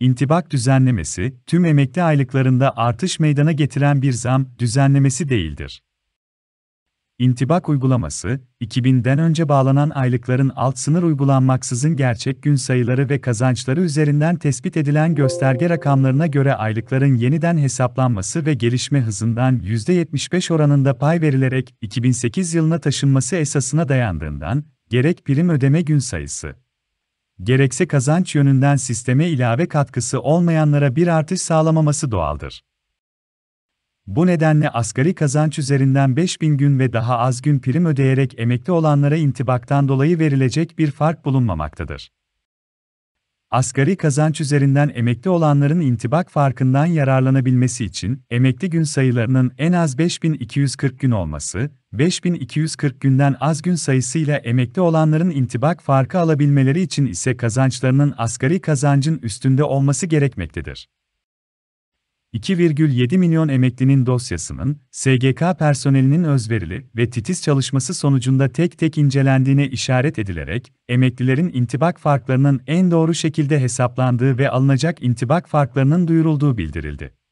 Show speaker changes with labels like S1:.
S1: İntibak düzenlemesi, tüm emekli aylıklarında artış meydana getiren bir zam düzenlemesi değildir. İntibak uygulaması, 2000'den önce bağlanan aylıkların alt sınır uygulanmaksızın gerçek gün sayıları ve kazançları üzerinden tespit edilen gösterge rakamlarına göre aylıkların yeniden hesaplanması ve gelişme hızından %75 oranında pay verilerek 2008 yılına taşınması esasına dayandığından, gerek prim ödeme gün sayısı, gerekse kazanç yönünden sisteme ilave katkısı olmayanlara bir artış sağlamaması doğaldır. Bu nedenle asgari kazanç üzerinden 5000 gün ve daha az gün prim ödeyerek emekli olanlara intibaktan dolayı verilecek bir fark bulunmamaktadır asgari kazanç üzerinden emekli olanların intibak farkından yararlanabilmesi için emekli gün sayılarının en az 5240 gün olması, 5240 günden az gün sayısıyla emekli olanların intibak farkı alabilmeleri için ise kazançlarının asgari kazancın üstünde olması gerekmektedir. 2,7 milyon emeklinin dosyasının, SGK personelinin özverili ve titiz çalışması sonucunda tek tek incelendiğine işaret edilerek, emeklilerin intibak farklarının en doğru şekilde hesaplandığı ve alınacak intibak farklarının duyurulduğu bildirildi.